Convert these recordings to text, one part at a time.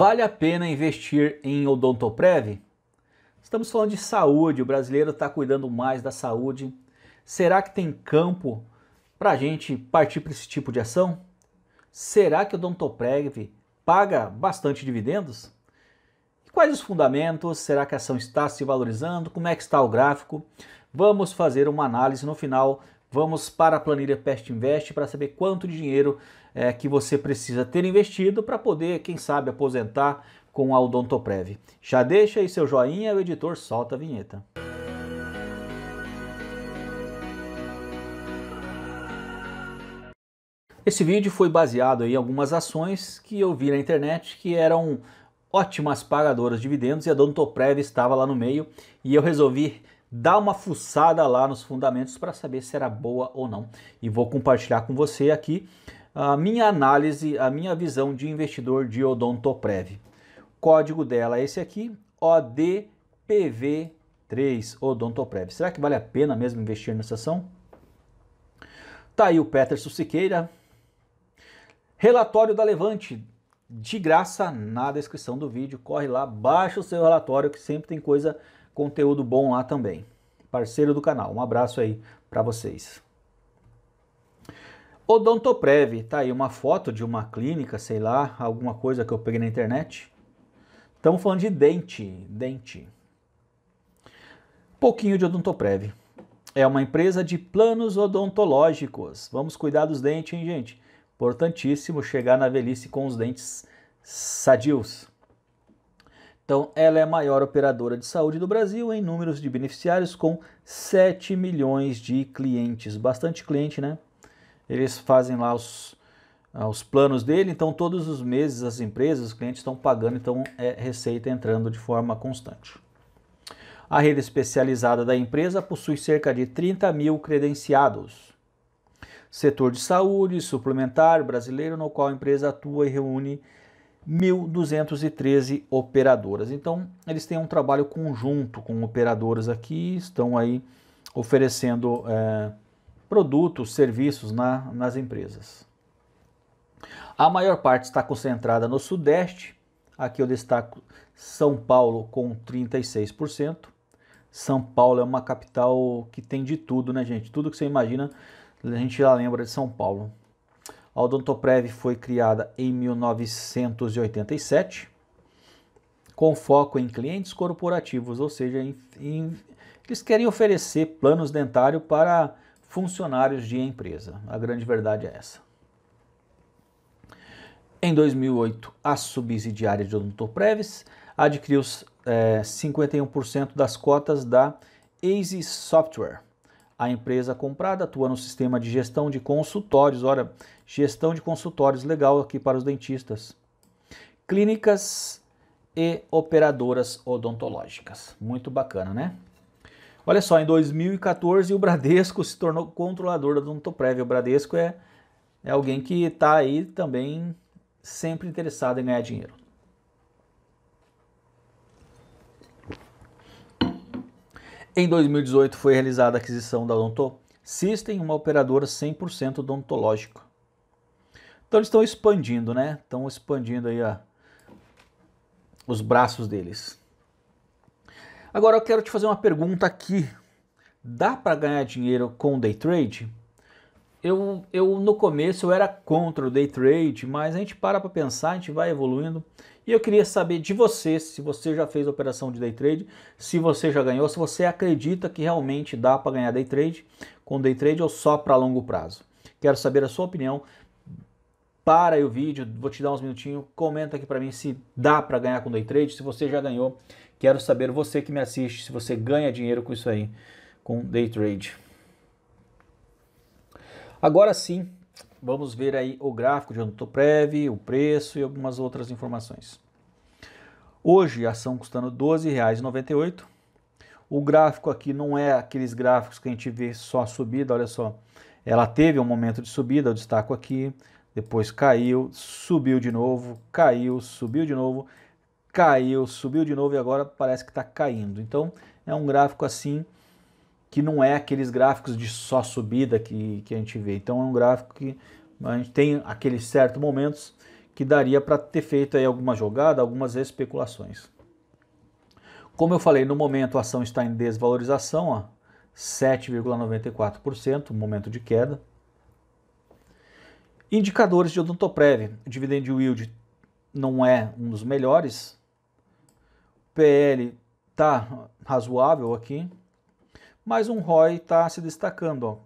Vale a pena investir em Odontoprev? Estamos falando de saúde, o brasileiro está cuidando mais da saúde. Será que tem campo para a gente partir para esse tipo de ação? Será que o Odontoprev paga bastante dividendos? E quais os fundamentos? Será que a ação está se valorizando? Como é que está o gráfico? Vamos fazer uma análise no final. Vamos para a planilha Pest Invest para saber quanto de dinheiro é, que você precisa ter investido para poder, quem sabe, aposentar com a Odontoprev. Já deixa aí seu joinha, o editor solta a vinheta. Esse vídeo foi baseado em algumas ações que eu vi na internet que eram ótimas pagadoras de dividendos e a Odontoprev estava lá no meio e eu resolvi dar uma fuçada lá nos fundamentos para saber se era boa ou não. E vou compartilhar com você aqui a minha análise, a minha visão de investidor de Odontoprev. código dela é esse aqui, ODPV3 Odontoprev. Será que vale a pena mesmo investir nessa ação? Tá aí o Peterson Siqueira. Relatório da Levante, de graça na descrição do vídeo. Corre lá, baixa o seu relatório que sempre tem coisa, conteúdo bom lá também. Parceiro do canal, um abraço aí para vocês. Odontoprev, tá aí uma foto de uma clínica, sei lá, alguma coisa que eu peguei na internet. Estamos falando de dente, dente. Pouquinho de Odontoprev. É uma empresa de planos odontológicos. Vamos cuidar dos dentes, hein, gente? Importantíssimo chegar na velhice com os dentes sadios. Então, ela é a maior operadora de saúde do Brasil em números de beneficiários, com 7 milhões de clientes. Bastante cliente, né? eles fazem lá os, ah, os planos dele, então todos os meses as empresas, os clientes estão pagando, então é receita entrando de forma constante. A rede especializada da empresa possui cerca de 30 mil credenciados. Setor de saúde suplementar brasileiro, no qual a empresa atua e reúne 1.213 operadoras. Então, eles têm um trabalho conjunto com operadoras aqui, estão aí oferecendo. É, produtos, serviços na, nas empresas. A maior parte está concentrada no Sudeste. Aqui eu destaco São Paulo com 36%. São Paulo é uma capital que tem de tudo, né, gente? Tudo que você imagina, a gente já lembra de São Paulo. A Odontoprev foi criada em 1987, com foco em clientes corporativos, ou seja, em, em, eles querem oferecer planos dentários para funcionários de empresa. A grande verdade é essa. Em 2008, a subsidiária de Odontor Preves adquiriu é, eh, 51% das cotas da Easy Software. A empresa comprada atua no sistema de gestão de consultórios. Olha, gestão de consultórios legal aqui para os dentistas. Clínicas e operadoras odontológicas. Muito bacana, né? Olha só, em 2014 o Bradesco se tornou controlador da Dontoprev. O Bradesco é, é alguém que está aí também sempre interessado em ganhar dinheiro. Em 2018 foi realizada a aquisição da Donto System, uma operadora 100% odontológica. Então eles estão expandindo, né? Estão expandindo aí os braços deles. Agora eu quero te fazer uma pergunta aqui. Dá para ganhar dinheiro com day trade? Eu, eu no começo eu era contra o day trade, mas a gente para para pensar, a gente vai evoluindo. E eu queria saber de você se você já fez operação de day trade, se você já ganhou, se você acredita que realmente dá para ganhar day trade com day trade ou só para longo prazo. Quero saber a sua opinião para aí o vídeo, vou te dar uns minutinhos, comenta aqui para mim se dá para ganhar com day trade, se você já ganhou Quero saber, você que me assiste, se você ganha dinheiro com isso aí, com day trade. Agora sim, vamos ver aí o gráfico de Odontoprev, o preço e algumas outras informações. Hoje, a ação custando R$ 12,98. O gráfico aqui não é aqueles gráficos que a gente vê só subida, olha só. Ela teve um momento de subida, eu destaco aqui, depois caiu, subiu de novo, caiu, subiu de novo caiu, subiu de novo e agora parece que está caindo. Então é um gráfico assim que não é aqueles gráficos de só subida que, que a gente vê. Então é um gráfico que a gente tem aqueles certos momentos que daria para ter feito aí alguma jogada, algumas especulações. Como eu falei, no momento a ação está em desvalorização, ó, 7,94%, momento de queda. Indicadores de Odontoprev, dividend yield não é um dos melhores, PL está razoável aqui, mas um ROI está se destacando, ó,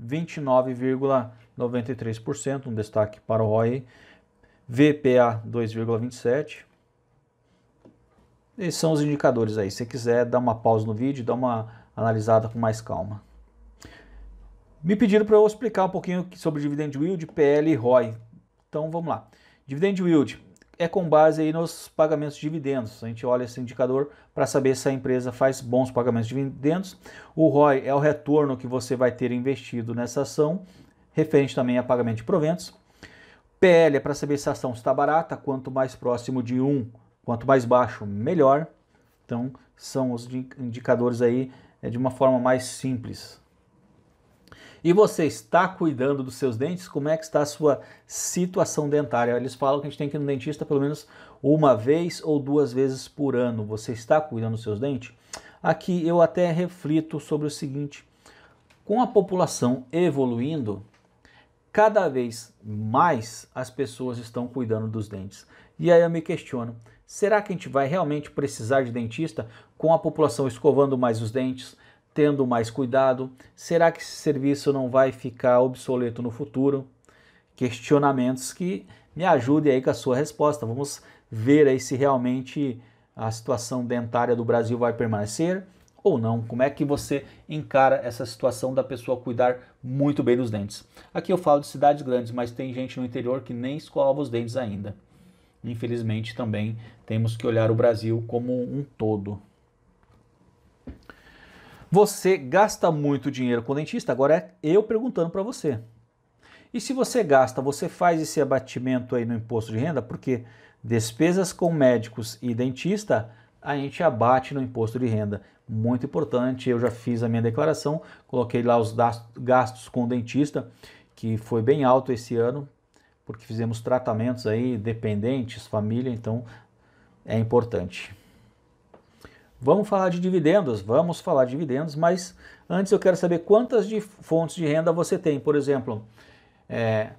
29,93%, um destaque para o ROI, VPA 2,27%. Esses são os indicadores aí. Se quiser dar uma pausa no vídeo, dá uma analisada com mais calma. Me pediram para eu explicar um pouquinho sobre dividend yield, PL e ROI. Então vamos lá. Dividend yield é com base aí nos pagamentos de dividendos. A gente olha esse indicador para saber se a empresa faz bons pagamentos de dividendos. O ROI é o retorno que você vai ter investido nessa ação, referente também a pagamento de proventos. PL é para saber se a ação está barata, quanto mais próximo de 1, um, quanto mais baixo, melhor. Então, são os indicadores aí é, de uma forma mais simples. E você está cuidando dos seus dentes? Como é que está a sua situação dentária? Eles falam que a gente tem que ir no dentista pelo menos uma vez ou duas vezes por ano. Você está cuidando dos seus dentes? Aqui eu até reflito sobre o seguinte: com a população evoluindo, cada vez mais as pessoas estão cuidando dos dentes. E aí eu me questiono: será que a gente vai realmente precisar de dentista com a população escovando mais os dentes, tendo mais cuidado? Será que esse serviço não vai ficar obsoleto no futuro? Questionamentos que me ajudem aí com a sua resposta. Vamos ver aí se realmente a situação dentária do Brasil vai permanecer ou não. Como é que você encara essa situação da pessoa cuidar muito bem dos dentes? Aqui eu falo de cidades grandes, mas tem gente no interior que nem escova os dentes ainda. Infelizmente também temos que olhar o Brasil como um todo. Você gasta muito dinheiro com o dentista? Agora é eu perguntando para você. E se você gasta, você faz esse abatimento aí no imposto de renda? Porque despesas com médicos e dentista a gente abate no imposto de renda. Muito importante, eu já fiz a minha declaração, coloquei lá os gastos com o dentista, que foi bem alto esse ano, porque fizemos tratamentos aí dependentes, família, então é importante. Vamos falar de dividendos, vamos falar de dividendos, mas antes eu quero saber quantas de fontes de renda você tem. Por exemplo, é,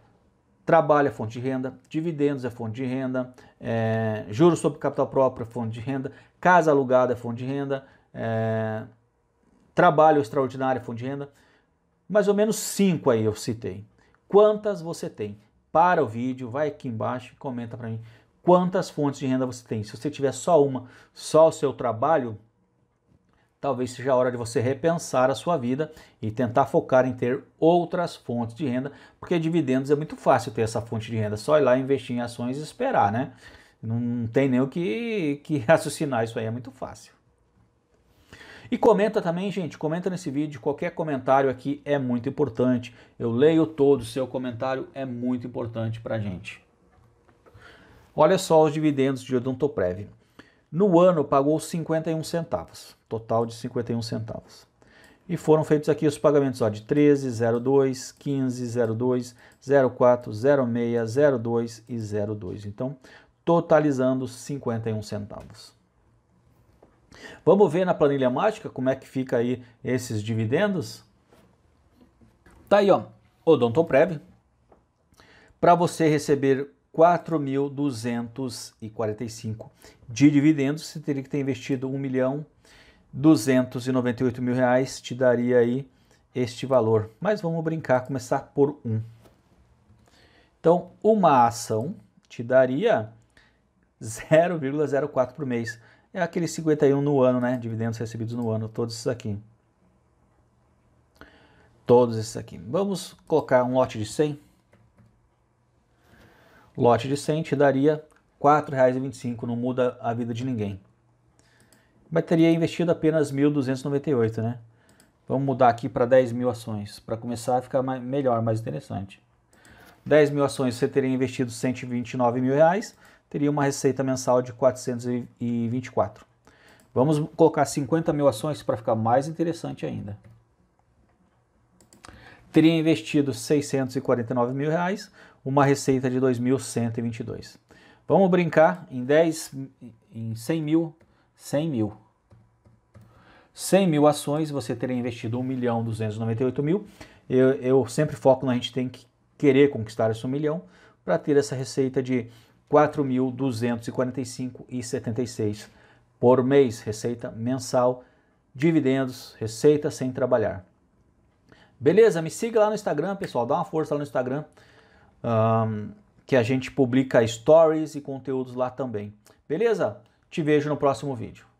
trabalho é fonte de renda, dividendos é fonte de renda, é, juros sobre capital próprio é fonte de renda, casa alugada é fonte de renda, é, trabalho extraordinário é fonte de renda. Mais ou menos cinco aí eu citei. Quantas você tem? Para o vídeo, vai aqui embaixo e comenta para mim quantas fontes de renda você tem. Se você tiver só uma, só o seu trabalho, talvez seja a hora de você repensar a sua vida e tentar focar em ter outras fontes de renda, porque dividendos é muito fácil ter essa fonte de renda, só ir lá investir em ações e esperar, né? Não tem nem o que, que raciocinar, isso aí é muito fácil. E comenta também, gente, comenta nesse vídeo, qualquer comentário aqui é muito importante. Eu leio todo, o seu comentário é muito importante para gente. Olha só os dividendos de Odontoprev. No ano pagou 51 centavos, total de 51 centavos. E foram feitos aqui os pagamentos ó, de 13,02, 15,02, 04, 06, 02 e 02. Então, totalizando 51 centavos. Vamos ver na planilha mágica como é que fica aí esses dividendos? Tá aí, ó, Odontoprev. Para você receber 4.245 de dividendos, você teria que ter investido 1 milhão mil reais, te daria aí este valor. Mas vamos brincar, começar por 1. Um. Então, uma ação te daria 0,04 por mês. É aquele 51 no ano, né? Dividendos recebidos no ano, todos esses aqui. Todos esses aqui. Vamos colocar um lote de 100? lote de 100 te daria R$ 4,25, não muda a vida de ninguém. Mas teria investido apenas 1.298, né? Vamos mudar aqui para 10 mil ações, para começar a ficar mais, melhor, mais interessante. 10 mil ações você teria investido 129 mil reais, teria uma receita mensal de 424. Vamos colocar 50 mil ações para ficar mais interessante ainda. Teria investido 649 mil reais, uma receita de 2.122. Vamos brincar em 10, em 100 mil, 100 mil. 100 mil ações, você teria investido 1 milhão 298 mil. Eu, eu sempre foco na gente tem que querer conquistar esse 1 milhão para ter essa receita de 4.245,76 por mês, receita mensal, dividendos, receita sem trabalhar. Beleza? Me siga lá no Instagram, pessoal. Dá uma força lá no Instagram um, que a gente publica stories e conteúdos lá também. Beleza? Te vejo no próximo vídeo.